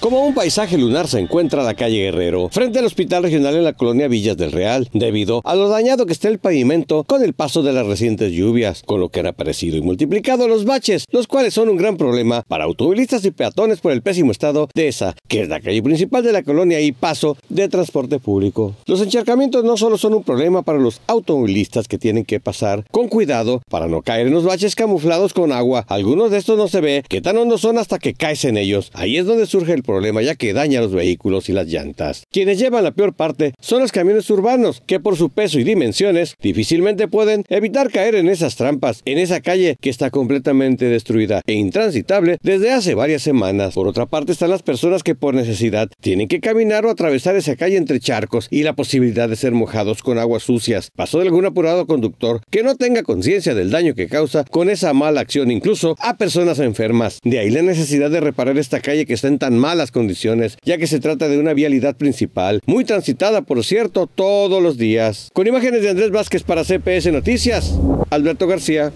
Como un paisaje lunar se encuentra la calle Guerrero, frente al Hospital Regional en la colonia Villas del Real, debido a lo dañado que está el pavimento con el paso de las recientes lluvias, con lo que han aparecido y multiplicado los baches, los cuales son un gran problema para automovilistas y peatones por el pésimo estado de esa, que es la calle principal de la colonia y paso de transporte público. Los encharcamientos no solo son un problema para los automovilistas que tienen que pasar con cuidado para no caer en los baches camuflados con agua, algunos de estos no se ve, que tan hondos son hasta que caes en ellos. Ahí es donde surge el problema ya que daña los vehículos y las llantas. Quienes llevan la peor parte son los camiones urbanos, que por su peso y dimensiones difícilmente pueden evitar caer en esas trampas, en esa calle que está completamente destruida e intransitable desde hace varias semanas. Por otra parte están las personas que por necesidad tienen que caminar o atravesar esa calle entre charcos y la posibilidad de ser mojados con aguas sucias. Pasó de algún apurado conductor que no tenga conciencia del daño que causa con esa mala acción incluso a personas enfermas. De ahí la necesidad de reparar esta calle que está en tan mal las condiciones, ya que se trata de una vialidad principal, muy transitada por cierto todos los días. Con imágenes de Andrés Vázquez para CPS Noticias, Alberto García.